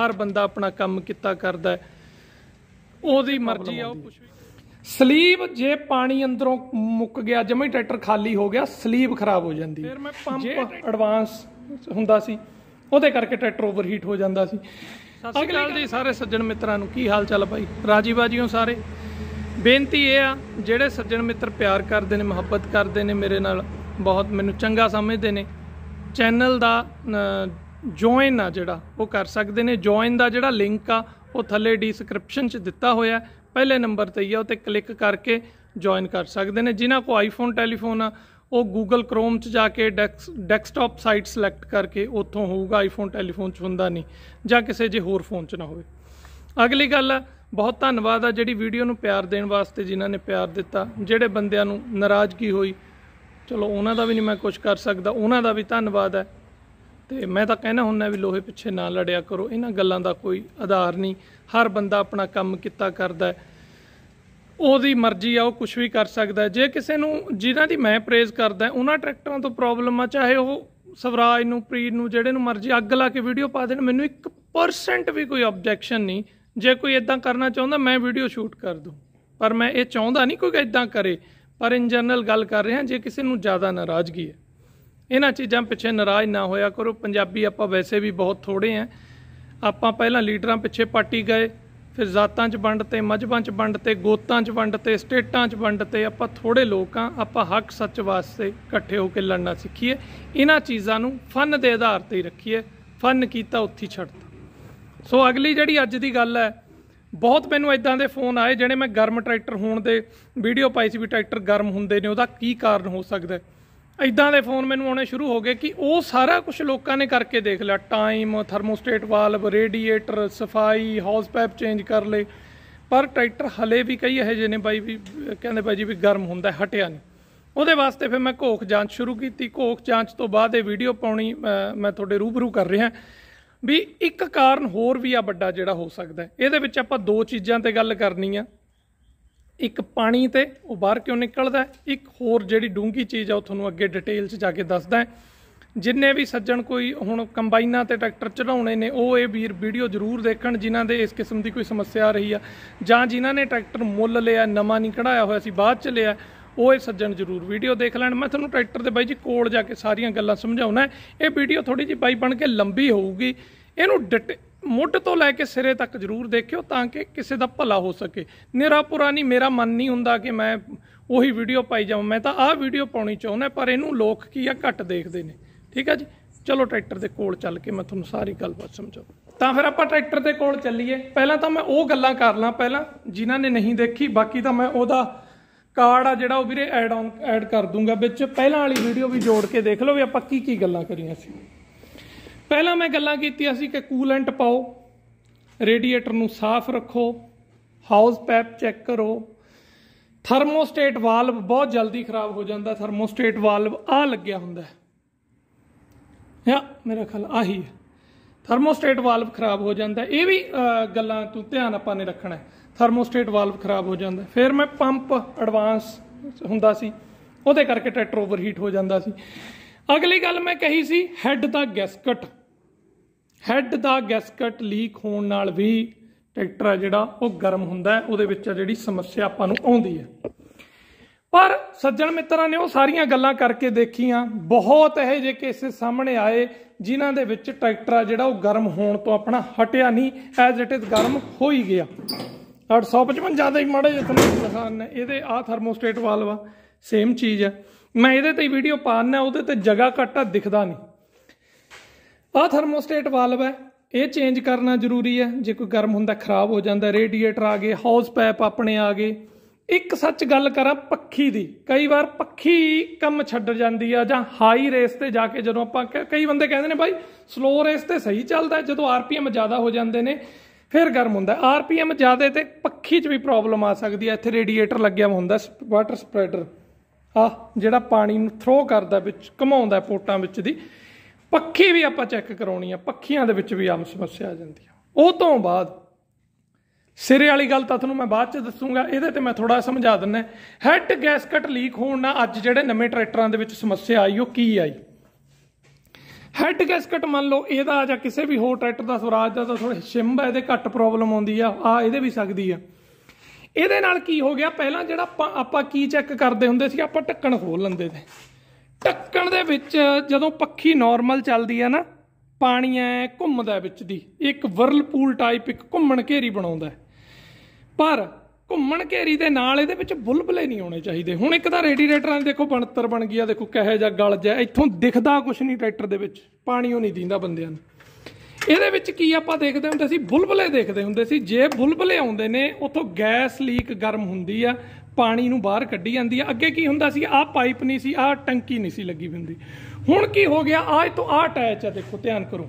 ਹਰ ਬੰਦਾ ਆਪਣਾ ਕੰਮ ਕੀਤਾ ਕਰਦਾ ਉਹਦੀ ਮਰਜ਼ੀ ਆ ਉਹ ਕੁਝ ਵੀ ਸਲੀਬ ਜੇ ਪਾਣੀ ਅੰਦਰੋਂ ਮੁੱਕ ਗਿਆ ਜਮੇ ਟਰੈਕਟਰ ਖਾਲੀ ਹੋ ਗਿਆ ਸਲੀਬ ਖਰਾਬ ਹੋ ਜਾਂਦੀ ਫਿਰ ਮੈਂ ਪੰਪ ਐਡਵਾਂਸ ਹੁੰਦਾ ਸੀ ਉਹਦੇ ਕਰਕੇ ਟਰੈਕਟਰ ਓਵਰਹੀਟ ਹੋ ਜਾਂਦਾ ਸੀ ਅਗਲੇ ਸ਼੍ਰੀ ਜੀ ਸਾਰੇ ਸੱਜਣ ਮਿੱਤਰਾਂ ਨੂੰ ਕੀ ਹਾਲ ਚਾਲ ਭਾਈ ਰਾਜੀ ਬਾਜੀਓ ਸਾਰੇ ਬੇਨਤੀ ਇਹ ਆ ਜਿਹੜੇ ਸੱਜਣ ਮਿੱਤਰ ਪਿਆਰ ਕਰਦੇ ਨੇ ਮੁਹੱਬਤ ਕਰਦੇ ਨੇ ਮੇਰੇ ਨਾਲ ਬਹੁਤ ਮੈਨੂੰ ਚੰਗਾ ਸਮਝਦੇ ਨੇ ਚੈਨਲ ਦਾ ਜੁਆਇਨ ਆ ਜਿਹੜਾ ਉਹ ਕਰ ਸਕਦੇ ਨੇ ਜੁਆਇਨ ਦਾ ਜਿਹੜਾ ਲਿੰਕ ਆ ਉਹ ਥੱਲੇ ਡਿਸਕ੍ਰਿਪਸ਼ਨ 'ਚ ਦਿੱਤਾ ਹੋਇਆ ਪਹਿਲੇ ਨੰਬਰ ਤੇ ਹੀ ਆ ਉਹ ਤੇ ਕਲਿੱਕ ਕਰਕੇ ਜੁਆਇਨ ਕਰ ਸਕਦੇ ਨੇ ਜਿਨ੍ਹਾਂ ਕੋ ਆਈਫੋਨ ਟੈਲੀਫੋਨ ਆ ਉਹ ਗੂਗਲ ਕ੍ਰੋਮ 'ਚ ਜਾ ਕੇ ਡੈਸਕਟਾਪ ਸਾਈਟ ਸਿਲੈਕਟ ਕਰਕੇ ਉੱਥੋਂ ਹੋਊਗਾ ਆਈਫੋਨ ਟੈਲੀਫੋਨ 'ਚ ਹੁੰਦਾ ਨਹੀਂ ਜਾਂ ਕਿਸੇ ਜੇ ਹੋਰ ਫੋਨ 'ਚ ਨਾ ਹੋਵੇ ਅਗਲੀ ਗੱਲ ਆ ਬਹੁਤ ਧੰਨਵਾਦ ਆ ਜਿਹੜੀ ਵੀਡੀਓ ਨੂੰ ਪਿਆਰ ਦੇਣ ਵਾਸਤੇ ਜਿਨ੍ਹਾਂ ਨੇ ਪਿਆਰ ਦਿੱਤਾ ਜਿਹੜੇ ਬੰਦਿਆਂ ਨੂੰ ਨਾਰਾਜ਼ਗੀ ਹੋਈ ਚਲੋ ਉਹਨਾਂ ਦਾ ਵੀ ਨਹੀਂ ਮੈਂ ਕੁਝ ਕਰ ਸਕਦਾ ਉਹਨਾਂ ਦਾ ਵੀ ਧੰਨਵਾਦ ਹੈ ਤੇ ਮੈਂ ਤਾਂ ਕਹਿਣਾ ਹੁੰਨਾ ਵੀ ਲੋਹੇ ਪਿੱਛੇ ਨਾ ਲੜਿਆ ਕਰੋ ਇਹਨਾਂ ਗੱਲਾਂ ਦਾ ਕੋਈ ਆਧਾਰ ਨਹੀਂ ਹਰ ਬੰਦਾ ਆਪਣਾ ਕੰਮ ਕੀਤਾ ਕਰਦਾ ਹੈ ਉਹਦੀ ਮਰਜ਼ੀ ਆ ਉਹ ਕੁਝ ਵੀ ਕਰ ਸਕਦਾ ਜੇ ਕਿਸੇ ਨੂੰ ਜਿਨ੍ਹਾਂ ਦੀ ਮੈਂ ਪ੍ਰੇਜ਼ ਕਰਦਾ ਉਹਨਾਂ ਟਰੈਕਟਰਾਂ ਤੋਂ ਪ੍ਰੋਬਲਮ ਆ ਚਾਹੇ ਉਹ ਸਵਰਾਜ ਨੂੰ ਪ੍ਰੀਤ ਨੂੰ ਜਿਹੜੇ ਨੂੰ ਮਰਜ਼ੀ ਅੱਗ ਲਾ ਕੇ ਵੀਡੀਓ ਪਾ ਦੇਣ ਮੈਨੂੰ 1% ਵੀ ਕੋਈ ਆਬਜੈਕਸ਼ਨ ਨਹੀਂ ਜੇ ਕੋਈ ਇਦਾਂ ਕਰਨਾ ਚਾਹੁੰਦਾ ਮੈਂ ਵੀਡੀਓ ਸ਼ੂਟ ਕਰ ਦੂੰ ਪਰ ਮੈਂ ਇਹ ਚਾਹੁੰਦਾ ਨਹੀਂ ਕੋਈ ਇਦਾਂ ਕਰੇ ਪਰ ਇਨ ਜਨਰਲ ਗੱਲ ਕਰ ਰਿਹਾ ਜੇ ਕਿਸੇ ਨੂੰ ਜ਼ਿਆਦਾ ਨਾਰਾਜ਼ਗੀ ਹੈ ਇਹਨਾਂ ਚੀਜ਼ਾਂ ਪਿੱਛੇ ਨਾਰਾਜ਼ ਨਾ ਹੋਇਆ ਕਰੋ ਪੰਜਾਬੀ ਆਪਾਂ ਵੈਸੇ ਵੀ ਬਹੁਤ ਥੋੜੇ ਆ ਆਪਾਂ ਪਹਿਲਾਂ ਲੀਡਰਾਂ ਪਿੱਛੇ ਪਾਟੀ ਗਏ ਫਿਰ ਜ਼ਾਤਾਂ 'ਚ ਵੰਡ ਤੇ ਮਜਬਾਂ 'ਚ ਵੰਡ ਤੇ ਗੋਤਾਂ 'ਚ ਵੰਡ ਤੇ ਸਟੇਟਾਂ 'ਚ ਵੰਡ ਤੇ ਆਪਾਂ ਥੋੜੇ ਲੋਕ ਆ ਆਪਾਂ ਹੱਕ ਸੱਚ ਵਾਸਤੇ ਇਕੱਠੇ ਹੋ ਕੇ ਲੜਨਾ ਸਿੱਖੀਏ ਇਹਨਾਂ ਚੀਜ਼ਾਂ ਨੂੰ ਫਨ ਦੇ ਆਧਾਰ ਤੇ ਹੀ ਰੱਖੀਏ ਫਨ ਕੀਤਾ ਉੱਥੀ ਛੱਡਤਾ ਸੋ ਅਗਲੀ ਜਿਹੜੀ ਅੱਜ ਦੀ ਗੱਲ ਹੈ ਬਹੁਤ ਮੈਨੂੰ ਇਦਾਂ ਦੇ ਫੋਨ ਆਏ ਜਿਹੜੇ ਮੈਂ ਗਰਮ ਟਰੈਕਟਰ ਹੋਣ ਦੇ ਵੀਡੀਓ ਪਾਈ ਸੀ ਵੀ ਟਰੈਕਟਰ ਗਰਮ ਹੁੰਦੇ ਨੇ ਉਹਦਾ ਕੀ ਕਾਰਨ ਹੋ ਸਕਦਾ ਇਦਾਂ ਦੇ ਫੋਨ ਮੈਨੂੰ ਆਉਣੇ ਸ਼ੁਰੂ ਹੋ ਗਏ ਕਿ ਉਹ ਸਾਰਾ ਕੁਝ ਲੋਕਾਂ ਨੇ ਕਰਕੇ ਦੇਖ ਲਿਆ ਟਾਈਮ ਥਰਮੋਸਟੇਟ ਵਾਲਵ ਰੇਡੀਏਟਰ ਸਫਾਈ ਹੌਸ ਪਾਈਪ ਚੇਂਜ ਕਰ ਲਏ ਪਰ ਟਰੈਕਟਰ ਹਲੇ ਵੀ ਕਈ ਇਹੋ ਜਿਹੇ ਨੇ ਬਾਈ ਵੀ ਕਹਿੰਦੇ ਬਾਈ ਜੀ ਵੀ ਗਰਮ ਹੁੰਦਾ ਹਟਿਆ ਨਹੀਂ ਉਹਦੇ ਵਾਸਤੇ ਫਿਰ ਮੈਂ ਘੋਖ ਜਾਂਚ ਸ਼ੁਰੂ ਕੀਤੀ ਘੋਖ ਜਾਂਚ ਤੋਂ ਬਾਅਦ ਇਹ ਵੀਡੀਓ ਪਾਉਣੀ ਮੈਂ ਤੁਹਾਡੇ ਰੂਬਰੂ ਕਰ ਰਿਹਾ ਵੀ ਇੱਕ ਕਾਰਨ ਹੋਰ ਵੀ ਆ ਵੱਡਾ ਜਿਹੜਾ ਹੋ ਸਕਦਾ ਇਹਦੇ ਵਿੱਚ ਆਪਾਂ ਦੋ ਚੀਜ਼ਾਂ ਤੇ ਗੱਲ ਕਰਨੀ ਆ ਇੱਕ ਪਾਣੀ ਤੇ ਉਹ ਬਾਹਰ ਕਿਉਂ ਨਿਕਲਦਾ ਇੱਕ ਹੋਰ ਜਿਹੜੀ ਡੂੰਗੀ ਚੀਜ਼ ਆ ਉਹ ਤੁਹਾਨੂੰ ਅੱਗੇ ਡਿਟੇਲ 'ਚ ਜਾ ਕੇ ਦੱਸਦਾ ਜਿੰਨੇ ਵੀ ਸੱਜਣ ਕੋਈ ਹੁਣ ਕੰਬਾਈਨਾਂ ਤੇ ਟਰੈਕਟਰ ਚੜਾਉਣੇ ਨੇ ਉਹ ਇਹ ਵੀਰ ਵੀਡੀਓ ਜ਼ਰੂਰ ਦੇਖਣ ਜਿਨ੍ਹਾਂ ਦੇ ਇਸ ਕਿਸਮ ਦੀ ਕੋਈ ਸਮੱਸਿਆ ਆ ਰਹੀ ਆ ਜਾਂ ਜਿਨ੍ਹਾਂ ਨੇ ਟਰੈਕਟਰ ਮੁੱਲ ਲਿਆ ਨਵਾਂ ਨਹੀਂ ਕਢਾਇਆ ਹੋਇਆ ਸੀ ਬਾਅਦ 'ਚ ਲਿਆ ਉਹ ਇਹ ਸੱਜਣ ਜ਼ਰੂਰ ਵੀਡੀਓ ਦੇਖ ਲੈਣ ਮੈਂ ਤੁਹਾਨੂੰ ਟਰੈਕਟਰ ਦੇ ਬਾਈ ਜੀ ਕੋਲ ਜਾ ਕੇ ਸਾਰੀਆਂ ਗੱਲਾਂ ਸਮਝਾਉਣਾ ਇਹ ਵੀਡੀਓ ਥੋੜੀ ਜਿਹੀ ਬਾਈ ਬਣ ਕੇ ਲੰਬੀ ਹੋਊਗੀ ਇਹਨੂੰ ਡਿਟੇ ਮੁੱਢ ਤੋਂ ਲੈ ਕੇ ਸਿਰੇ ਤੱਕ ਜ਼ਰੂਰ ਦੇਖਿਓ ਤਾਂ ਕਿ ਕਿਸੇ ਦਾ ਭਲਾ ਹੋ ਸਕੇ ਨਿਹਰਾ ਪੁਰਾਣੀ ਮੇਰਾ ਮਨ ਨਹੀਂ ਹੁੰਦਾ ਕਿ ਮੈਂ ਉਹੀ ਵੀਡੀਓ ਪਾਈ ਜਾਵਾਂ ਮੈਂ ਤਾਂ ਆਹ ਵੀਡੀਓ ਪਾਉਣੀ ਚਾਹੁੰਦਾ ਪਰ ਇਹਨੂੰ ਲੋਕ ਕੀ ਆ ਘੱਟ ਦੇਖਦੇ ਨੇ ਠੀਕ ਆ ਜੀ ਚਲੋ ਟਰੈਕਟਰ ਦੇ ਕੋਲ ਚੱਲ ਕੇ ਮੈਂ ਤੁਹਾਨੂੰ ਸਾਰੀ ਗੱਲਬਾਤ ਸਮਝਾਉਂ ਤਾਂ ਫਿਰ ਆਪਾਂ ਟਰੈਕਟਰ ਦੇ ਕੋਲ ਚੱਲੀਏ ਪਹਿਲਾਂ ਤਾਂ ਮੈਂ ਉਹ ਗੱਲਾਂ ਕਰ ਲਾਂ ਪਹਿਲਾਂ ਜਿਨ੍ਹਾਂ ਨੇ ਨਹੀਂ ਦੇਖੀ ਬਾਕੀ ਤਾਂ ਮੈਂ ਉਹਦਾ ਕਾਰਡ ਆ ਜਿਹੜਾ ਉਹ ਵੀਰੇ ਐਡ ਆਨ ਐਡ ਕਰ ਦੂੰਗਾ ਵਿੱਚ ਪਹਿਲਾਂ ਵਾਲੀ ਵੀਡੀਓ ਵੀ ਜੋੜ ਕੇ ਦੇਖ ਲਓ ਵੀ ਆਪਾਂ ਕੀ ਕੀ ਗੱਲਾਂ ਕਰੀਆਂ ਸੀ ਪਹਿਲਾਂ ਮੈਂ ਗੱਲਾਂ ਕੀਤੀਆਂ ਸੀ ਕਿ ਕੂਲੈਂਟ ਪਾਓ ਰੇਡੀਏਟਰ ਨੂੰ ਸਾਫ਼ ਰੱਖੋ ਹਾਊਸ ਪੈਪ ਚੈੱਕ ਕਰੋ ਥਰਮੋਸਟੇਟ ਵਾਲਵ ਬਹੁਤ ਜਲਦੀ ਖਰਾਬ ਹੋ ਜਾਂਦਾ ਥਰਮੋਸਟੇਟ ਵਾਲਵ ਆ ਲੱਗਿਆ ਹੁੰਦਾ ਹੈ ਯਾ ਮੇਰਾ ਖਿਆਲ ਆਹੀ ਹੈ ਥਰਮੋਸਟੇਟ ਵਾਲਵ ਖਰਾਬ ਹੋ ਜਾਂਦਾ ਇਹ ਵੀ ਗੱਲਾਂ ਤੂੰ ਧਿਆਨ ਆਪਾਂ ਨੇ ਰੱਖਣਾ ਹੈ ਥਰਮੋਸਟੇਟ ਵਾਲਵ ਖਰਾਬ ਹੋ ਜਾਂਦਾ ਫਿਰ ਮੈਂ ਪੰਪ ਐਡਵਾਂਸ ਹੁੰਦਾ ਸੀ ਉਹਦੇ ਕਰਕੇ ਟਰੈਕਟਰ ਓਵਰਹੀਟ ਹੋ ਜਾਂਦਾ ਸੀ ਅਗਲੀ ਗੱਲ ਮੈਂ ਕਹੀ ਸੀ ਹੈੱਡ ਦਾ ਗੈਸਕਟ ਹੈੱਡ ਦਾ ਗੈਸਕਟ ਲੀਕ ਹੋਣ ਨਾਲ ਵੀ ਟਰੈਕਟਰ ਆ ਜਿਹੜਾ ਉਹ ਗਰਮ ਹੁੰਦਾ ਉਹਦੇ ਵਿੱਚ ਜਿਹੜੀ ਸਮੱਸਿਆ ਆਪਾਂ ਨੂੰ ਆਉਂਦੀ ਹੈ ਪਰ ਸੱਜਣ ਮਿੱਤਰਾਂ ਨੇ ਉਹ ਸਾਰੀਆਂ ਗੱਲਾਂ ਕਰਕੇ ਦੇਖੀਆਂ ਬਹੁਤ ਇਹ ਜੇ ਕਿਸੇ ਸਾਹਮਣੇ ਆਏ ਜਿਨ੍ਹਾਂ ਦੇ ਵਿੱਚ ਟਰੈਕਟਰ ਆ ਜਿਹੜਾ ਉਹ ਗਰਮ ਹੋਣ ਤੋਂ ਆਪਣਾ ਹਟਿਆ ਨਹੀਂ ਐਜ਼ ਇਟ ਇਜ਼ ਗਰਮ ਹੋ ਹੀ ਗਿਆ 855 ਜਿਆਦਾ ਹੀ ਮਾੜੇ ਜਿਹਾ ਤੁਹਾਨੂੰ ਇਹਦੇ ਆ ਥਰਮੋਸਟੇਟ ਵਾਲਵਾ ਸੇਮ ਚੀਜ਼ ਹੈ ਮੈਂ ਇਹਦੇ ਤੇ ਵੀਡੀਓ ਪਾਣਾ ਉਹਦੇ ਤੇ ਜਗ੍ਹਾ ਘਟਾ ਦਿਖਦਾ ਨਹੀਂ ਆ ਥਰਮੋਸਟੇਟ ਵਾਲਵ ਹੈ ਇਹ ਚੇਂਜ ਕਰਨਾ ਜ਼ਰੂਰੀ ਹੈ ਜੇ ਕੋਈ ਗਰਮ ਹੁੰਦਾ ਖਰਾਬ ਹੋ ਜਾਂਦਾ ਰੇਡੀਏਟਰ ਆ ਗਏ ਹਾਊਸ ਪਾਈਪ ਆਪਣੇ ਆ ਗਏ ਇੱਕ ਸੱਚ ਗੱਲ ਕਰਾਂ ਪੱਖੀ ਦੀ ਕਈ ਵਾਰ ਪੱਖੀ ਕੰਮ ਛੱਡ ਜਾਂਦੀ ਆ ਜਾਂ ਹਾਈ ਰੇਸ ਤੇ ਜਾ ਕੇ ਜਦੋਂ ਆਪਾਂ ਕਈ ਬੰਦੇ ਕਹਿੰਦੇ ਨੇ ਭਾਈ ਸਲੋ ਰੇਸ ਤੇ ਸਹੀ ਚੱਲਦਾ ਜਦੋਂ ਆਰਪੀਐਮ ਜ਼ਿਆਦਾ ਹੋ ਜਾਂਦੇ ਨੇ ਫਿਰ ਗਰਮ ਹੁੰਦਾ ਆਰਪੀਐਮ ਜ਼ਿਆਦਾ ਤੇ ਪੱਖੀ 'ਚ ਵੀ ਪ੍ਰੋਬਲਮ ਆ ਸਕਦੀ ਹੈ ਇੱਥੇ ਰੇਡੀਏਟਰ ਲੱਗਿਆ ਹੁੰਦਾ ਵਾਟਰ ਸਪਰੈਡਰ ਆ ਜਿਹੜਾ ਪਾਣੀ ਨੂੰ ਥਰੋ ਕਰਦਾ ਵਿੱਚ ਘਮਾਉਂਦਾ ਪੋਟਾਂ ਵਿੱਚ ਦੀ ਪੱਖੀ ਵੀ ਆਪਾਂ ਚੈੱਕ ਕਰਾਉਣੀ ਆ ਪੱਖੀਆਂ ਦੇ ਵਿੱਚ ਵੀ ਆਮ ਸਮੱਸਿਆ ਆ ਜਾਂਦੀ ਆ ਉਹ ਤੋਂ ਬਾਅਦ ਸਿਰੇ ਵਾਲੀ ਗੱਲ ਤਾਂ ਤੁਹਾਨੂੰ ਮੈਂ ਬਾਅਦ ਚ ਦੱਸੂਗਾ ਇਹਦੇ ਤੇ ਮੈਂ ਥੋੜਾ ਸਮਝਾ ਦਿੰਨਾ ਹੈਡ ਗੈਸਕਟ ਲੀਕ ਹੋਣ ਨਾਲ ਅੱਜ ਜਿਹੜੇ ਨਵੇਂ ਟਰੈਕਟਰਾਂ ਦੇ ਵਿੱਚ ਸਮੱਸਿਆ ਆਈ ਉਹ ਕੀ ਆਈ ਹੈਡ ਗੈਸਕਟ ਮੰਨ ਲਓ ਇਹਦਾ ਜਾਂ ਕਿਸੇ ਵੀ ਹੋਰ ਟਰੈਕਟਰ ਦਾ ਸਵਰਾਜ ਦਾ ਤਾਂ ਥੋੜਾ ਸ਼ਿੰਬ ਹੈ ਇਹਦੇ ਘੱਟ ਪ੍ਰੋਬਲਮ ਆਉਂਦੀ ਆ ਆ ਇਹਦੇ ਵੀ ਸਕਦੀ ਆ ਇਹਦੇ ਨਾਲ ਕੀ ਹੋ ਗਿਆ ਪਹਿਲਾਂ ਜਿਹੜਾ ਆਪਾਂ ਆਪਾਂ ਕੀ ਚੈੱਕ ਕਰਦੇ ਹੁੰਦੇ ਸੀ ਆਪਾਂ ਟੱਕਣ ਖੋਲ ਲੈਂਦੇ ਤੇ ਟੱਕਣ ਦੇ ਵਿੱਚ ਜਦੋਂ ਪੱਖੀ ਨਾਰਮਲ ਚੱਲਦੀ ਹੈ ਨਾ ਪਾਣੀ ਐ ਘੁੰਮਦਾ ਵਿੱਚ ਦੀ ਇੱਕ ਵਰਲਪੂਲ ਟਾਈਪ ਇੱਕ ਘੁੰਮਣ ਘੇਰੀ ਬਣਾਉਂਦਾ ਪਰ ਘੁੰਮਣ ਘੇਰੀ ਦੇ ਨਾਲ ਇਹਦੇ ਵਿੱਚ ਬੁਲਬਲੇ ਨਹੀਂ ਹੋਣੇ ਚਾਹੀਦੇ ਹੁਣ ਇੱਕ ਤਾਂ ਰੇਡੀਏਟਰਾਂ ਦੇ ਦੇਖੋ ਬਣਤਰ ਬਣ ਗਿਆ ਦੇਖੋ ਕਹੇ ਜਾਂ ਗਲ ਜਾ ਇੱਥੋਂ ਦਿਖਦਾ ਕੁਝ ਨਹੀਂ ਟਰੈਕਟਰ ਦੇ ਵਿੱਚ ਪਾਣੀ ਉਹ ਨਹੀਂ ਦਿੰਦਾ ਬੰਦਿਆਂ ਨੂੰ ਇਹਦੇ ਵਿੱਚ ਕੀ ਆਪਾਂ ਦੇਖਦੇ ਹੁੰਦੇ ਸੀ ਬੁਲਬਲੇ ਦੇਖਦੇ ਹੁੰਦੇ ਸੀ ਜੇ ਬੁਲਬਲੇ ਆਉਂਦੇ ਨੇ ਉਥੋਂ ਗੈਸ ਲੀਕ ਗਰਮ ਹੁੰਦੀ ਆ ਪਾਣੀ ਨੂੰ ਬਾਹਰ ਕੱਢੀ ਜਾਂਦੀ ਆ ਅੱਗੇ ਕੀ ਹੁੰਦਾ ਸੀ ਆਹ ਪਾਈਪ ਨਹੀਂ ਸੀ ਆਹ ਟੰਕੀ ਨਹੀਂ ਸੀ ਲੱਗੀ ਹੁੰਦੀ ਹੁਣ ਕੀ ਹੋ ਗਿਆ ਆਹ ਤੋਂ ਆਹ ਅਟੈਚ ਆ ਦੇਖੋ ਧਿਆਨ ਕਰੋ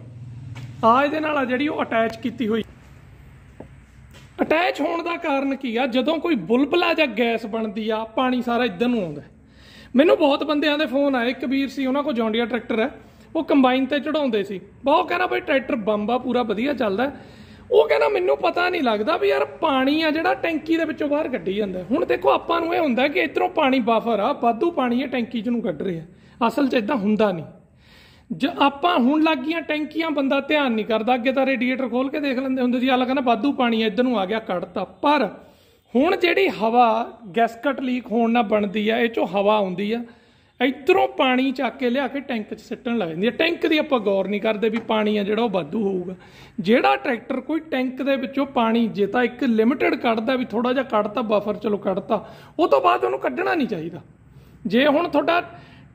ਆਹ ਇਹਦੇ ਨਾਲ ਆ ਜਿਹੜੀ ਉਹ ਅਟੈਚ ਕੀਤੀ ਹੋਈ ਅਟੈਚ ਹੋਣ ਦਾ ਕਾਰਨ ਕੀ ਆ ਜਦੋਂ ਕੋਈ ਬੁਲਬਲਾ ਜਾਂ ਗੈਸ ਬਣਦੀ ਆ ਪਾਣੀ ਸਾਰਾ ਇਧਰ ਨੂੰ ਆਉਂਦਾ ਮੈਨੂੰ ਬਹੁਤ ਬੰਦਿਆਂ ਦੇ ਫੋਨ ਆਏ ਕਬੀਰ ਸੀ ਉਹਨਾਂ ਕੋਲ ਜੌਂਡੀਆ ਟਰੈਕਟਰ ਹੈ ਉਹ ਕੰਬਾਈਨ ਤੇ ਚੜਾਉਂਦੇ ਸੀ ਬਹੁਤ ਕਹਿੰਦਾ ਬਈ ਟਰੈਕਟਰ ਬੰਬਾ ਪੂਰਾ ਵਧੀਆ ਚੱਲਦਾ ਉਹ ਕਹਿੰਦਾ ਮੈਨੂੰ ਪਤਾ ਨਹੀਂ ਲੱਗਦਾ ਵੀ ਯਾਰ ਪਾਣੀ ਆ ਜਿਹੜਾ ਟੈਂਕੀ ਦੇ ਵਿੱਚੋਂ ਬਾਹਰ ਕੱਢੀ ਜਾਂਦਾ ਹੁਣ ਦੇਖੋ ਆਪਾਂ ਨੂੰ ਇਹ ਹੁੰਦਾ ਕਿ ਇਧਰੋਂ ਪਾਣੀ ਬਾਫਰ ਆ ਵਾਧੂ ਪਾਣੀ ਇਹ ਟੈਂਕੀ ਚ ਨੂੰ ਕੱਢ ਰਿਹਾ ਅਸਲ 'ਚ ਇਦਾਂ ਹੁੰਦਾ ਨਹੀਂ ਜੇ ਆਪਾਂ ਹੁਣ ਲੱਗ ਟੈਂਕੀਆਂ ਬੰਦਾ ਧਿਆਨ ਨਹੀਂ ਕਰਦਾ ਅੱਗੇ ਤਾਂ ਰੇਡੀਏਟਰ ਖੋਲ ਕੇ ਦੇਖ ਲੈਂਦੇ ਹੁੰਦੇ ਸੀ ਆ ਲੱਗਣਾ ਵਾਧੂ ਪਾਣੀ ਇਧਰ ਨੂੰ ਆ ਗਿਆ ਕੱਢਤਾ ਪਰ ਹੁਣ ਜਿਹੜੀ ਹਵਾ ਗੈਸਕਟ ਲੀਕ ਹੋਣ ਨਾਲ ਬਣਦੀ ਆ ਇਹ ਚੋਂ ਹਵਾ ਆਉਂਦੀ ਆ ਇਧਰੋਂ ਪਾਣੀ ਚੱਕ ਕੇ ਲਿਆ ਕੇ ਟੈਂਕ 'ਚ ਸਿੱਟਣ ਲੱਗ ਜਾਂਦੀ ਹੈ ਟੈਂਕ ਦੀ ਆਪਾਂ ਗੌਰ ਨਹੀਂ ਕਰਦੇ ਵੀ ਪਾਣੀ ਆ ਜਿਹੜਾ ਉਹ ਵਾਧੂ ਹੋਊਗਾ ਜਿਹੜਾ ਟਰੈਕਟਰ ਕੋਈ ਟੈਂਕ ਦੇ ਵਿੱਚੋਂ ਪਾਣੀ ਜੇ ਤਾਂ ਇੱਕ ਲਿਮਿਟਡ ਕੱਢਦਾ ਵੀ ਥੋੜਾ ਜਿਹਾ ਕੱਢਤਾ ਬਫਰ ਚਲੋ ਕੱਢਤਾ ਉਹ ਤੋਂ ਬਾਅਦ ਉਹਨੂੰ ਕੱਢਣਾ ਨਹੀਂ ਚਾਹੀਦਾ ਜੇ ਹੁਣ ਤੁਹਾਡਾ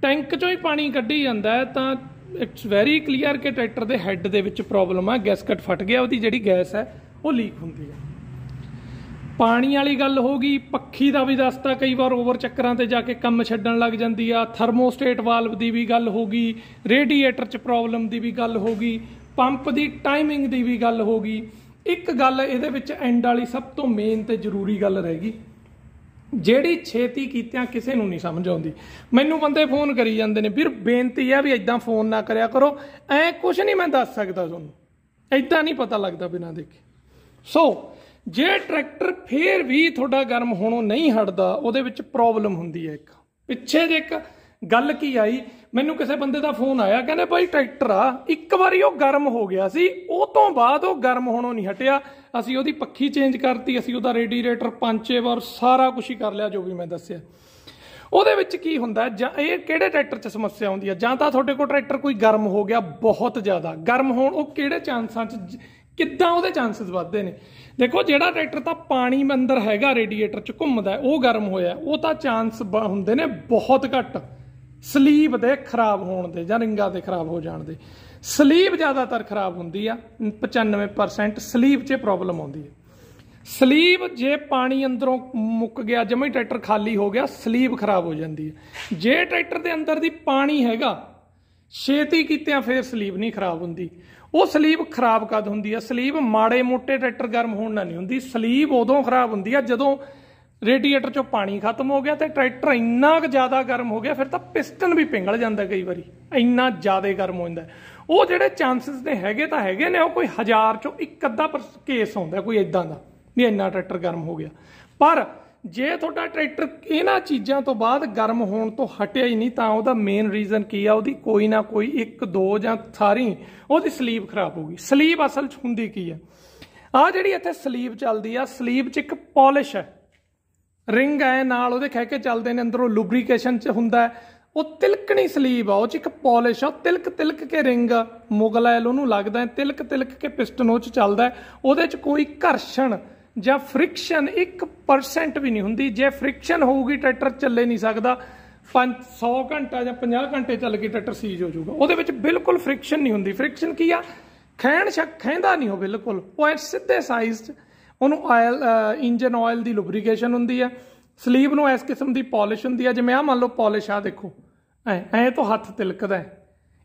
ਟੈਂਕ 'ਚੋਂ ਹੀ ਪਾਣੀ ਕੱਢੀ ਜਾਂਦਾ ਹੈ ਤਾਂ ਇਟਸ ਵੈਰੀ ਕਲੀਅਰ ਕਿ ਟਰੈਕਟਰ ਦੇ ਹੈੱਡ ਦੇ ਵਿੱਚ ਪ੍ਰੋਬਲਮ ਆ ਗੈਸਕਟ ਫਟ ਗਿਆ ਉਹਦੀ ਜਿਹੜੀ ਗੈਸ ਹੈ ਉਹ ਲੀਕ ਹੁੰਦੀ ਹੈ ਪਾਣੀ ਵਾਲੀ ਗੱਲ ਹੋ ਗਈ ਪੱਖੀ ਦਾ ਵੀ ਦੱਸਤਾ ਕਈ ਵਾਰ ਓਵਰ ਚੱਕਰਾਂ ਤੇ ਜਾ ਕੇ ਕੰਮ ਛੱਡਣ ਲੱਗ ਜਾਂਦੀ ਆ ਥਰਮੋਸਟੇਟ ਵਾਲਵ ਦੀ ਵੀ ਗੱਲ ਹੋ ਗਈ ਰੇਡੀਏਟਰ 'ਚ ਪ੍ਰੋਬਲਮ ਦੀ ਵੀ ਗੱਲ ਹੋ ਗਈ ਪੰਪ ਦੀ ਟਾਈਮਿੰਗ ਦੀ ਵੀ ਗੱਲ ਹੋ ਗਈ ਇੱਕ ਗੱਲ ਇਹਦੇ ਵਿੱਚ ਐਂਡ ਵਾਲੀ ਸਭ ਤੋਂ ਮੇਨ ਤੇ ਜ਼ਰੂਰੀ ਗੱਲ ਰਹੇਗੀ ਜਿਹੜੀ ਛੇਤੀ ਕੀਤਿਆਂ ਕਿਸੇ ਨੂੰ ਨਹੀਂ ਸਮਝ ਆਉਂਦੀ ਮੈਨੂੰ ਬੰਦੇ ਫੋਨ ਕਰੀ ਜਾਂਦੇ ਨੇ ਵੀਰ ਬੇਨਤੀ ਆ ਵੀ ਐਦਾਂ ਫੋਨ ਨਾ ਕਰਿਆ ਕਰੋ ਐ ਕੁਝ ਨਹੀਂ ਮੈਂ ਦੱਸ ਸਕਦਾ ਤੁਹਾਨੂੰ ਐਦਾਂ ਨਹੀਂ ਪਤਾ ਲੱਗਦਾ ਬਿਨਾਂ ਦੇਖੇ ਸੋ ਜੇ ਟਰੈਕਟਰ ਫੇਰ ਵੀ ਤੁਹਾਡਾ ਗਰਮ ਹੋਣੋਂ ਨਹੀਂ ਹਟਦਾ ਉਹਦੇ ਵਿੱਚ ਪ੍ਰੋਬਲਮ ਹੁੰਦੀ ਹੈ ਇੱਕ ਪਿੱਛੇ ਜੇ ਇੱਕ ਗੱਲ ਕੀ ਆਈ ਮੈਨੂੰ ਕਿਸੇ ਬੰਦੇ ਦਾ ਫੋਨ ਆਇਆ ਕਹਿੰਦੇ ਭਾਈ ਟਰੈਕਟਰ ਆ ਇੱਕ ਵਾਰੀ ਉਹ ਗਰਮ ਹੋ ਗਿਆ ਸੀ ਉਹ ਤੋਂ ਬਾਅਦ ਉਹ ਗਰਮ ਹੋਣੋਂ ਨਹੀਂ ਹਟਿਆ ਅਸੀਂ ਉਹਦੀ ਪੱਖੀ ਚੇਂਜ ਕਰਤੀ ਅਸੀਂ ਉਹਦਾ ਰੇਡੀਏਟਰ ਪੰਚੇ ਵਾਰ ਸਾਰਾ ਕੁਝ ਹੀ ਕਰ ਲਿਆ ਜੋ ਵੀ ਮੈਂ ਦੱਸਿਆ ਉਹਦੇ ਵਿੱਚ ਕੀ ਹੁੰਦਾ ਜਾਂ ਇਹ ਕਿਹੜੇ ਟਰੈਕਟਰ 'ਚ ਸਮੱਸਿਆ ਆਉਂਦੀ ਹੈ ਜਾਂ ਤਾਂ ਤੁਹਾਡੇ ਕੋਲ ਟਰੈਕਟਰ ਕੋਈ ਗਰਮ ਹੋ ਗਿਆ ਬਹੁਤ ਜ਼ਿਆਦਾ ਗਰਮ ਹੋਣ ਉਹ ਕਿਹੜੇ ਚਾਂਸਾਂ 'ਚ ਕਿੱਦਾਂ ਉਹਦੇ ਚਾਂਸਸ ਵੱਧਦੇ ਨੇ ਦੇਖੋ ਜਿਹੜਾ ਟਰੈਕਟਰ ਤਾਂ ਪਾਣੀ ਅੰਦਰ ਹੈਗਾ ਰੇਡੀਏਟਰ ਚ ਘੁੰਮਦਾ ਉਹ ਗਰਮ ਹੋਇਆ ਉਹ ਤਾਂ ਚਾਂਸ ਹੁੰਦੇ ਨੇ ਬਹੁਤ ਘੱਟ ਸਲੀਬ ਦੇ ਖਰਾਬ ਹੋਣ ਦੇ ਜਾਂ ਰਿੰਗਾਂ ਦੇ ਖਰਾਬ ਹੋ ਜਾਣ ਦੇ ਸਲੀਬ ਜ਼ਿਆਦਾਤਰ ਖਰਾਬ ਹੁੰਦੀ ਆ 95% ਸਲੀਬ 'ਚ ਪ੍ਰੋਬਲਮ ਆਉਂਦੀ ਹੈ ਸਲੀਬ ਜੇ ਪਾਣੀ ਅੰਦਰੋਂ ਮੁੱਕ ਗਿਆ ਜਮੇ ਟਰੈਕਟਰ ਖਾਲੀ ਹੋ ਗਿਆ ਸਲੀਬ ਖਰਾਬ ਹੋ ਜਾਂਦੀ ਹੈ ਜੇ ਟਰੈਕਟਰ ਦੇ ਅੰਦਰ ਦੀ ਪਾਣੀ ਹੈਗਾ ਛੇਤੀ ਕੀਤਿਆਂ ਫਿਰ ਸਲੀਬ ਨਹੀਂ ਖਰਾਬ ਹੁੰਦੀ ਉਹ ਸਲੀਬ ਖਰਾਬ ਕਦ ਹੁੰਦੀ ਆ ਸਲੀਬ ਮਾੜੇ ਮੋਟੇ ਟਰੈਕਟਰ ਗਰਮ ਹੋਣ ਨਾਲ ਨਹੀਂ ਹੁੰਦੀ ਸਲੀਬ ਉਦੋਂ ਖਰਾਬ ਹੁੰਦੀ ਆ ਜਦੋਂ ਰੇਡੀਏਟਰ ਚੋਂ ਪਾਣੀ ਖਤਮ ਹੋ ਗਿਆ ਤੇ ਟਰੈਕਟਰ ਇੰਨਾ ਕੁ ਜ਼ਿਆਦਾ ਗਰਮ ਹੋ ਗਿਆ ਫਿਰ ਤਾਂ ਪਿਸਟਨ ਵੀ ਪਿੰਗਲ ਜਾਂਦਾ ਕਈ ਵਾਰੀ ਇੰਨਾ ਜ਼ਿਆਦਾ ਗਰਮ ਹੋ ਜਾਂਦਾ ਉਹ ਜਿਹੜੇ ਚਾਂਸਸ ਨੇ ਹੈਗੇ ਤਾਂ ਹੈਗੇ ਨੇ ਉਹ ਕੋਈ ਹਜ਼ਾਰ ਚੋਂ ਇੱਕ ਅੱਧਾ ਕੇਸ ਹੁੰਦਾ ਕੋਈ ਇਦਾਂ ਦਾ ਵੀ ਇੰਨਾ ਟਰੈਕਟਰ ਗਰਮ ਹੋ ਗਿਆ ਪਰ ਜੇ ਤੁਹਾਡਾ ਟਰੈਕਟਰ ਇਹਨਾਂ ਚੀਜ਼ਾਂ ਤੋਂ ਬਾਅਦ ਗਰਮ ਹੋਣ ਤੋਂ ਹਟਿਆ ਹੀ ਨਹੀਂ ਤਾਂ ਉਹਦਾ ਮੇਨ ਰੀਜ਼ਨ ਕੀ ਆ ਉਹਦੀ ਕੋਈ ਨਾ ਕੋਈ ਇੱਕ ਦੋ ਜਾਂ ਸਾਰੀ ਉਹਦੀ ਸਲੀਬ ਖਰਾਬ ਹੋ ਗਈ ਸਲੀਬ ਅਸਲ 'ਚ ਹੁੰਦੀ ਕੀ ਆ ਆ ਜਿਹੜੀ ਇੱਥੇ ਸਲੀਬ ਚੱਲਦੀ ਆ ਸਲੀਬ 'ਚ ਇੱਕ ਪਾਲਿਸ਼ ਹੈ ਰਿੰਗ ਹੈ ਨਾਲ ਉਹਦੇ ਖਹਿ ਕੇ ਚੱਲਦੇ ਨੇ ਅੰਦਰੋਂ ਲੁਬਰੀਕੇਸ਼ਨ 'ਚ ਹੁੰਦਾ ਉਹ ਤਿਲਕਣੀ ਸਲੀਬ ਆ ਉਹ 'ਚ ਇੱਕ ਪਾਲਿਸ਼ ਆ ਤਿਲਕ ਤਿਲਕ ਕੇ ਰਿੰਗ ਮੁਗਲ ਐਲ ਉਹਨੂੰ ਲੱਗਦਾ ਤਿਲਕ ਤਿਲਕ ਕੇ ਪਿਸਟਨ ਉਹ 'ਚ ਚੱਲਦਾ ਉਹਦੇ 'ਚ ਕੋਈ ਘਰਸ਼ਣ ਜਾਂ ਫ੍ਰਿਕਸ਼ਨ 1% ਵੀ ਨਹੀਂ ਹੁੰਦੀ ਜੇ ਫ੍ਰਿਕਸ਼ਨ ਹੋਊਗੀ ਟਰੈਕਟਰ ਚੱਲੇ ਨਹੀਂ ਸਕਦਾ 500 ਘੰਟਾ ਜਾਂ 50 ਘੰਟੇ ਚੱਲ ਕੇ ਟਰੈਕਟਰ ਸੀਜ ਹੋ ਜਾਊਗਾ ਉਹਦੇ ਵਿੱਚ ਬਿਲਕੁਲ ਫ੍ਰਿਕਸ਼ਨ ਨਹੀਂ ਹੁੰਦੀ ਫ੍ਰਿਕਸ਼ਨ ਕੀ ਆ ਖੈਣ ਸ਼ੱਕ ਖੈਂਦਾ ਨਹੀਂ ਹੋ ਬਿਲਕੁਲ ਉਹ ਸਿੱਧੇ ਸਾਈਜ਼ ਉਹਨੂੰ ਆਇਲ ਇੰਜਨ ਆਇਲ ਦੀ ਲੁਬਰੀਕੇਸ਼ਨ ਹੁੰਦੀ ਆ ਸਲੀਵ ਨੂੰ ਇਸ ਕਿਸਮ ਦੀ ਪਾਲਿਸ਼ ਹੁੰਦੀ ਆ ਜਿਵੇਂ ਆ ਮੰਨ ਲਓ ਪਾਲਿਸ਼ ਆ ਦੇਖੋ ਐ ਐ ਤੋਂ ਹੱਥ ਤਿਲਕਦਾ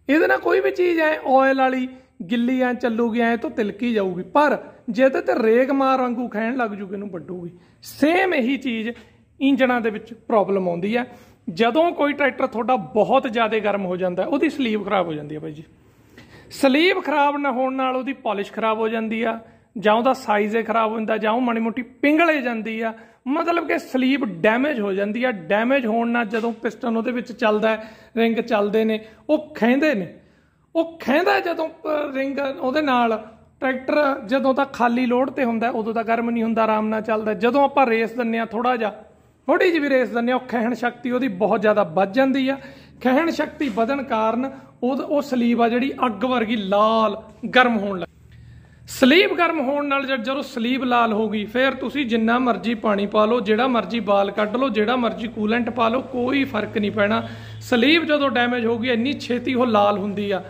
ਇਹਦੇ ਨਾਲ ਕੋਈ ਵੀ ਚੀਜ਼ ਐ ਆਇਲ ਵਾਲੀ ਗਿੱਲੀ ਐ ਚੱਲੂਗੀ ਐ ਤੋਂ ਤਿਲਕੀ ਜਾਊਗੀ ਪਰ ਜੇ ਤੇ ਤੇ ਰੇਗ ਮਾਰ ਵਾਂਗੂ ਖੈਣ ਲੱਗ ਜੂਗੇ ਨੂੰ ਵੱਡੂਗੀ ਸੇਮ ਇਹੀ ਚੀਜ਼ ਇੰਜਣਾਂ ਦੇ ਵਿੱਚ ਪ੍ਰੋਬਲਮ ਆਉਂਦੀ ਐ ਜਦੋਂ ਕੋਈ ਟਰੈਕਟਰ ਤੁਹਾਡਾ ਬਹੁਤ ਜ਼ਿਆਦਾ ਗਰਮ ਹੋ ਜਾਂਦਾ ਉਹਦੀ ਸਲੀਵ ਖਰਾਬ ਹੋ ਜਾਂਦੀ ਐ ਭਾਈ ਜੀ ਸਲੀਵ ਖਰਾਬ ਨਾ ਹੋਣ ਨਾਲ ਉਹਦੀ ਪਾਲਿਸ਼ ਖਰਾਬ ਹੋ ਜਾਂਦੀ ਆ ਜਾਂ ਉਹਦਾ ਸਾਈਜ਼ ਖਰਾਬ ਹੁੰਦਾ ਜਾਂ ਉਹ ਮਣੀ ਮੋਟੀ ਪਿੰਗਲੇ ਜਾਂਦੀ ਆ ਮਤਲਬ ਕਿ ਸਲੀਬ ਡੈਮੇਜ ਹੋ ਜਾਂਦੀ ਆ ਡੈਮੇਜ ਹੋਣ ਨਾਲ ਜਦੋਂ ਪਿਸਟਨ ਉਹਦੇ ਵਿੱਚ ਚੱਲਦਾ ਰਿੰਗ ਚੱਲਦੇ ਨੇ ਉਹ ਖੈਂਦੇ ਨੇ ਉਹ ਖੈਂਦਾ ਜਦੋਂ ਰਿੰਗ ਉਹਦੇ ਨਾਲ ਟਰੈਕਟਰ ਜਦੋਂ ਤਾਂ ਖਾਲੀ ਲੋਡ ਤੇ ਹੁੰਦਾ ਉਦੋਂ ਤਾਂ ਗਰਮ ਨਹੀਂ ਹੁੰਦਾ ਆਰਾਮ ਨਾਲ ਚੱਲਦਾ ਜਦੋਂ ਆਪਾਂ ਰੇਸ ਦਿੰਨੇ ਆ ਥੋੜਾ ਜਿਹਾ ਥੋੜੀ ਜਿਹੀ ਵੀ ਰੇਸ ਦਿੰਨੇ ਆ ਉਹ ਖਹਿਣ ਸ਼ਕਤੀ ਉਹਦੀ ਬਹੁਤ ਜ਼ਿਆਦਾ ਵੱਧ ਜਾਂਦੀ ਆ ਖਹਿਣ ਸ਼ਕਤੀ ਵਧਣ ਕਾਰਨ ਉਹ ਉਹ ਸਲੀਬ ਆ ਜਿਹੜੀ ਅੱਗ ਵਰਗੀ ਲਾਲ ਗਰਮ ਹੋਣ ਲੱਗ ਸਲੀਬ ਗਰਮ ਹੋਣ ਨਾਲ ਜਦੋਂ ਸਲੀਬ ਲਾਲ ਹੋ ਗਈ ਫਿਰ ਤੁਸੀਂ ਜਿੰਨਾ ਮਰਜ਼ੀ ਪਾਣੀ ਪਾ ਲਓ ਜਿਹੜਾ ਮਰਜ਼ੀ ਬਾਲ ਕੱਢ ਲਓ ਜਿਹੜਾ ਮਰਜ਼ੀ ਕੂਲੈਂਟ ਪਾ ਲਓ ਕੋਈ ਫਰਕ ਨਹੀਂ ਪੈਣਾ ਸਲੀਬ ਜਦੋਂ ਡੈਮੇਜ ਹੋ ਗਈ ਇੰਨੀ ਛੇਤੀ ਉਹ ਲਾਲ ਹੁੰਦੀ ਆ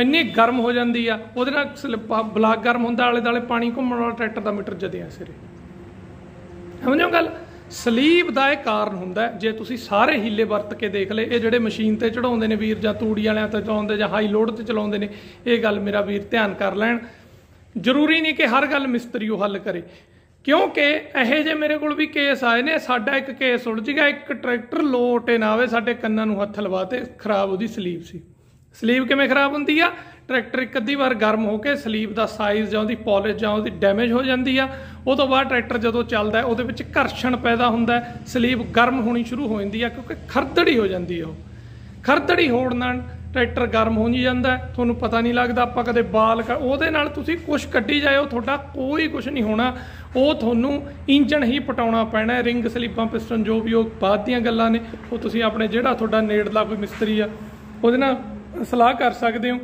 ਇੰਨੀ ਗਰਮ ਹੋ ਜਾਂਦੀ ਆ ਉਹਦੇ ਨਾਲ ਬਲਾਕ ਗਰਮ ਹੁੰਦਾ ਆਲੇ ਦਾਲੇ ਪਾਣੀ ਘੁੰਮਣ ਵਾਲਾ ਟਰੈਕਟਰ ਦਾ ਮੀਟਰ ਆ ਸਿਰੇ ਸਮਝੋ ਗੱਲ ਸਲੀਬ ਦਾ ਇਹ ਕਾਰਨ ਹੁੰਦਾ ਜੇ ਤੁਸੀਂ ਸਾਰੇ ਹੀਲੇ ਵਰਤ ਕੇ ਦੇਖ ਲਏ ਇਹ ਜਿਹੜੇ ਮਸ਼ੀਨ ਤੇ ਚੜਾਉਂਦੇ ਨੇ ਵੀਰ ਜਾਂ ਤੂੜੀ ਵਾਲਿਆਂ ਤੇ ਚਾਉਂਦੇ ਜਾਂ ਹਾਈ ਲੋਡ ਤੇ ਚਲਾਉਂਦੇ ਨੇ ਇਹ ਗੱਲ ਮੇਰਾ ਵੀਰ ਧਿਆਨ ਕਰ ਲੈਣ ਜ਼ਰੂਰੀ ਨਹੀਂ ਕਿ ਹਰ ਗੱਲ ਮਿਸਤਰੀ ਉਹ ਹੱਲ ਕਰੇ ਕਿਉਂਕਿ ਇਹੋ ਜੇ ਮੇਰੇ ਕੋਲ ਵੀ ਕੇਸ ਆਏ ਨੇ ਸਾਡਾ ਇੱਕ ਕੇਸ ਉਲਝ ਗਿਆ ਇੱਕ ਟਰੈਕਟਰ ਲੋਟੇ ਨਾ ਆਵੇ ਸਾਡੇ ਕੰਨਾਂ ਨੂੰ ਹੱਥ ਲਵਾ ਤੇ ਖਰਾਬ ਉਹਦੀ ਸਲੀਬ ਸੀ ਸਲੀਵ ਕਿਵੇਂ ਖਰਾਬ ਹੁੰਦੀ ਆ ਟਰੈਕਟਰ ਇੱਕ ਅੱਧੀ ਵਾਰ ਗਰਮ ਹੋ ਕੇ ਸਲੀਵ ਦਾ ਸਾਈਜ਼ ਜਾਂ ਉਹਦੀ ਪਾਲਿਸ਼ ਜਾਂ ਉਹਦੀ ਡੈਮੇਜ ਹੋ ਜਾਂਦੀ ਆ ਉਹ ਤੋਂ ਬਾਅਦ ਟਰੈਕਟਰ ਜਦੋਂ ਚੱਲਦਾ ਉਹਦੇ ਵਿੱਚ ਘਰਸ਼ਣ ਪੈਦਾ ਹੁੰਦਾ ਸਲੀਵ ਗਰਮ ਹੋਣੀ ਸ਼ੁਰੂ ਹੋ ਜਾਂਦੀ ਆ ਕਿਉਂਕਿ ਖਰਦੜੀ ਹੋ ਜਾਂਦੀ ਆ ਉਹ ਖਰਦੜੀ ਹੋਣ ਨਾਲ ਟਰੈਕਟਰ ਗਰਮ ਹੋ ਨਹੀਂ ਜਾਂਦਾ ਤੁਹਾਨੂੰ ਪਤਾ ਨਹੀਂ ਲੱਗਦਾ ਆਪਾਂ ਕਦੇ ਬਾਲ ਉਹਦੇ ਨਾਲ ਤੁਸੀਂ ਕੁਝ ਕੱਢੀ ਜਾਇਓ ਤੁਹਾਡਾ ਕੋਈ ਕੁਝ ਨਹੀਂ ਹੋਣਾ ਉਹ ਤੁਹਾਨੂੰ ਇੰਜਣ ਹੀ ਪਟਾਉਣਾ ਪੈਣਾ ਰਿੰਗ ਸਲੀਪਾਂ ਪਿਸਟਨ ਜੋ ਵੀ ਉਹ ਬਾਅਦ ਦੀਆਂ ਗੱਲਾਂ ਨੇ ਉਹ ਤੁਸੀਂ ਆਪਣੇ ਜਿਹੜਾ ਤੁਹਾਡਾ ਨੇੜਲਾ ਕੋਈ ਮਿਸਤਰੀ ਆ ਉਹਦੇ ਨਾਲ ਸਲਾਹ ਕਰ ਸਕਦੇ ਹੋ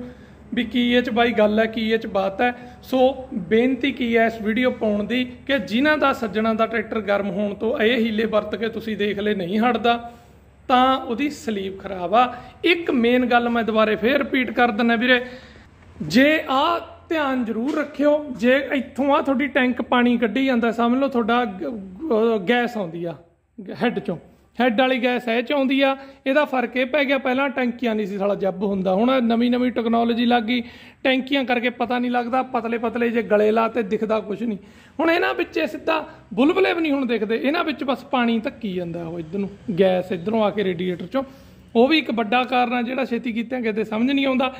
ਵੀ ਕੀ ਇਹ ਚ ਬਾਈ ਗੱਲ ਹੈ ਕੀ ਇਹ ਚ ਬਾਤ ਹੈ ਸੋ ਬੇਨਤੀ ਕੀ ਹੈ ਇਸ ਵੀਡੀਓ ਪਾਉਣ ਦੀ ਕਿ ਜਿਨ੍ਹਾਂ ਦਾ ਸੱਜਣਾ ਦਾ ਟਰੈਕਟਰ ਗਰਮ ਹੋਣ ਤੋਂ ਇਹ ਹੀਲੇ ਵਰਤ ਕੇ ਤੁਸੀਂ ਦੇਖ ਲੈ ਨਹੀਂ ਹਟਦਾ ਤਾਂ ਉਹਦੀ ਸਲੀਪ ਖਰਾਬ ਆ ਇੱਕ ਮੇਨ ਗੱਲ ਮੈਂ ਦੁਬਾਰੇ ਫੇਰ ਰਿਪੀਟ ਕਰ ਦਿੰਦਾ ਵੀਰੇ ਜੇ ਆ ਧਿਆਨ ਜ਼ਰੂਰ ਰੱਖਿਓ ਜੇ ਇੱਥੋਂ ਆ ਤੁਹਾਡੀ ਟੈਂਕ ਪਾਣੀ ਕੱਢੀ ਜਾਂਦਾ ਸਮਝ ਲਓ ਤੁਹਾਡਾ ਗੈਸ ਆਉਂਦੀ ਆ ਹੈੱਡ ਚੋਂ ਹੈੱਡ ਵਾਲੀ ਗੈਸ ਹੈ ਚ ਆਉਂਦੀ ਆ ਇਹਦਾ ਫਰਕ ਇਹ ਪੈ ਗਿਆ ਪਹਿਲਾਂ ਟੈਂਕੀਆਂ ਨਹੀਂ ਸੀ ਸਾਲਾ ਜੱਬ ਹੁੰਦਾ ਹੁਣ ਨਵੀਂ ਨਵੀਂ ਟੈਕਨੋਲੋਜੀ ਲੱਗ ਗਈ ਟੈਂਕੀਆਂ ਕਰਕੇ ਪਤਾ ਨਹੀਂ ਲੱਗਦਾ ਪਤਲੇ ਪਤਲੇ ਜੇ ਗਲੇ ਲਾ ਤੇ ਦਿਖਦਾ ਕੁਝ ਨਹੀਂ ਹੁਣ ਇਹਨਾਂ ਵਿੱਚ ਸਿੱਧਾ ਬੁਲਬਲੇ ਵੀ ਨਹੀਂ ਹੁਣ ਦਿਖਦੇ ਇਹਨਾਂ ਵਿੱਚ ਬਸ ਪਾਣੀ ਧੱਕੀ ਜਾਂਦਾ ਉਹ ਇਧਰ ਨੂੰ ਗੈਸ ਇਧਰੋਂ ਆ ਕੇ ਰੇਡੀਏਟਰ ਚੋਂ ਉਹ ਵੀ ਇੱਕ ਵੱਡਾ ਕਾਰਨ ਆ ਜਿਹੜਾ ਛੇਤੀ ਕੀਤੇ ਕਿਤੇ ਸਮਝ ਨਹੀਂ ਆਉਂਦਾ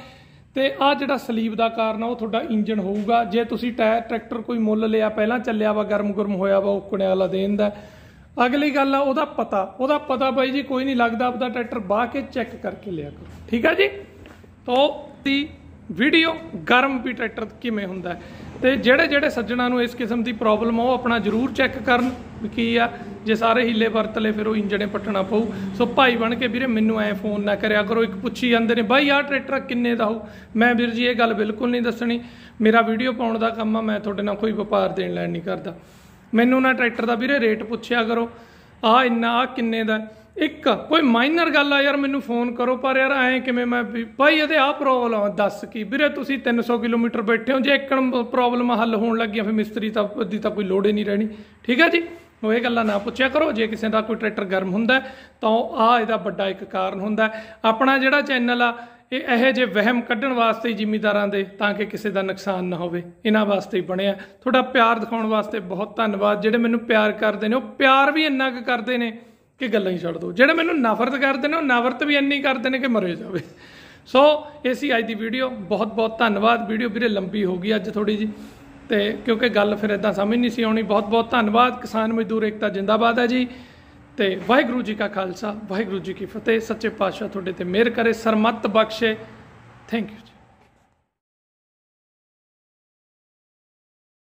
ਤੇ ਆ ਜਿਹੜਾ ਸਲੀਬ ਦਾ ਕਾਰਨ ਆ ਉਹ ਤੁਹਾਡਾ ਇੰਜਨ ਹੋਊਗਾ ਜੇ ਤੁਸੀਂ ਟਾਇਰ ਟਰੈਕਟਰ ਕੋਈ ਮੁੱਲ ਲਿਆ ਪਹਿਲਾਂ ਚੱਲਿਆ ਵਾ ਗਰਮ ਗਰਮ ਹੋਇਆ ਵਾ ਉਹ ਕੁਣਿਆਲਾ ਦੇਣ ਦਾ ਅਗਲੀ ਗੱਲ ਆ ਉਹਦਾ ਪਤਾ ਉਹਦਾ ਪਤਾ ਬਾਈ ਜੀ ਕੋਈ ਨਹੀਂ ਲੱਗਦਾ ਆਪਦਾ ਟਰੈਕਟਰ ਬਾਹ ਕੇ ਚੈੱਕ ਕਰਕੇ ਲਿਆ ਕਰੋ ਠੀਕ ਆ ਜੀ ਤੋਂ ਦੀ ਵੀਡੀਓ ਗਰਮ ਵੀ ਟਰੈਕਟਰ ਕਿਵੇਂ ਹੁੰਦਾ ਤੇ ਜਿਹੜੇ ਜਿਹੜੇ ਸੱਜਣਾ ਨੂੰ ਇਸ ਕਿਸਮ ਦੀ ਪ੍ਰੋਬਲਮ ਆ ਉਹ ਆਪਣਾ ਜ਼ਰੂਰ ਚੈੱਕ ਕਰਨ ਕੀ ਆ ਜੇ ਸਾਰੇ ਹੀਲੇ ਵਰਤ ਲੈ ਫਿਰ ਉਹ ਇੰਜਣੇ ਪਟਣਾ ਪਊ ਸੋ ਭਾਈ ਬਣ ਕੇ ਵੀਰੇ ਮੈਨੂੰ ਐ ਫੋਨ ਨਾ ਕਰਿਆ ਕਰੋ ਇੱਕ ਪੁੱਛੀ ਜਾਂਦੇ ਨੇ ਬਾਈ ਆ ਟਰੈਕਟਰ ਕਿੰਨੇ ਦਾ ਹੋ ਮੈਂ ਵੀਰ ਜੀ ਇਹ ਗੱਲ ਬਿਲਕੁਲ ਨਹੀਂ ਦੱਸਣੀ ਮੇਰਾ ਵੀਡੀਓ ਪਾਉਣ ਦਾ ਕੰਮ ਆ ਮੈਂ ਤੁਹਾਡੇ ਨਾਲ ਕੋਈ ਵਪਾਰ ਦੇਣ ਲੈਣ ਨਹੀਂ ਕਰਦਾ ਮੈਨੂੰ ਨਾ ਟਰੈਕਟਰ ਦਾ ਵੀਰੇ ਰੇਟ ਪੁੱਛਿਆ ਕਰੋ ਆ ਇੰਨਾ ਆ ਕਿੰਨੇ ਦਾ ਇੱਕ ਕੋਈ ਮਾਈਨਰ ਗੱਲ ਆ ਯਾਰ ਮੈਨੂੰ ਫੋਨ ਕਰੋ ਪਰ ਯਾਰ ਐ ਕਿਵੇਂ ਮੈਂ ਭਾਈ ਇਹਦੇ ਆ ਪ੍ਰੋਬਲਮ ਦੱਸ ਕੀ ਵੀਰੇ ਤੁਸੀਂ 300 ਕਿਲੋਮੀਟਰ ਬੈਠੇ ਹੋ ਜੇ ਇੱਕਣ ਪ੍ਰੋਬਲਮ ਹੱਲ ਹੋਣ ਗਿਆ ਫਿਰ ਮਿਸਤਰੀ ਤਾਂ ਦੀ ਤਾਂ ਕੋਈ ਲੋੜ ਹੀ ਨਹੀਂ ਰਹਿਣੀ ਠੀਕ ਹੈ ਜੀ ਉਹ ਇਹ ਗੱਲਾਂ ਨਾ ਪੁੱਛਿਆ ਕਰੋ ਜੇ ਕਿਸੇ ਦਾ ਕੋਈ ਟਰੈਕਟਰ ਗਰਮ ਹੁੰਦਾ ਤਾਂ ਆ ਇਹਦਾ ਵੱਡਾ ਇੱਕ ਕਾਰਨ ਹੁੰਦਾ ਆਪਣਾ ਜਿਹੜਾ ਚੈਨਲ ਆ ਇਹ ਇਹੋ ਜਿਹੇ ਵਹਿਮ ਕੱਢਣ ਵਾਸਤੇ ਹੀ ਦੇ ਤਾਂ ਕਿ ਕਿਸੇ ਦਾ ਨੁਕਸਾਨ ਨਾ ਹੋਵੇ ਇਹਨਾਂ ਵਾਸਤੇ ਹੀ ਬਣਿਆ ਤੁਹਾਡਾ ਪਿਆਰ ਦਿਖਾਉਣ ਵਾਸਤੇ ਬਹੁਤ ਧੰਨਵਾਦ ਜਿਹੜੇ ਮੈਨੂੰ ਪਿਆਰ ਕਰਦੇ ਨੇ ਉਹ ਪਿਆਰ ਵੀ ਇੰਨਾ ਕੁ ਕਰਦੇ ਨੇ ਕਿ ਗੱਲਾਂ ਹੀ ਛੱਡ ਦੋ ਜਿਹੜੇ ਮੈਨੂੰ ਨਫ਼ਰਤ ਕਰਦੇ ਨੇ ਉਹ ਨਫ਼ਰਤ ਵੀ ਇੰਨੀ ਕਰਦੇ ਨੇ ਕਿ ਮਰੇ ਜਾਵੇ ਸੋ ਇਹ ਸੀ ਅੱਜ ਦੀ ਵੀਡੀਓ ਬਹੁਤ ਬਹੁਤ ਧੰਨਵਾਦ ਵੀਡੀਓ ਵੀਰੇ ਲੰਬੀ ਹੋ ਗਈ ਅੱਜ ਥੋੜੀ ਜੀ ਤੇ ਕਿਉਂਕਿ ਗੱਲ ਫਿਰ ਇਦਾਂ ਸਮਝ ਨਹੀਂ ਸੀ ਆਉਣੀ ਬਹੁਤ ਬਹੁਤ ਧੰਨਵਾਦ ਕਿਸਾਨ ਮਜ਼ਦੂਰ ਇਕਤਾ ਜਿੰਦਾਬਾਦ ਹੈ ਜੀ ਤੇ ਵਾਹਿਗੁਰੂ ਜੀ ਕਾ ਖਾਲਸਾ ਵਾਹਿਗੁਰੂ ਜੀ ਕੀ ਫਤਿਹ ਸੱਚੇ ਪਾਤਸ਼ਾਹ ਤੁਹਾਡੇ ਤੇ ਮਿਹਰ ਕਰੇ ਸਰਮਤ ਬਖਸ਼ੇ ਥੈਂਕ ਯੂ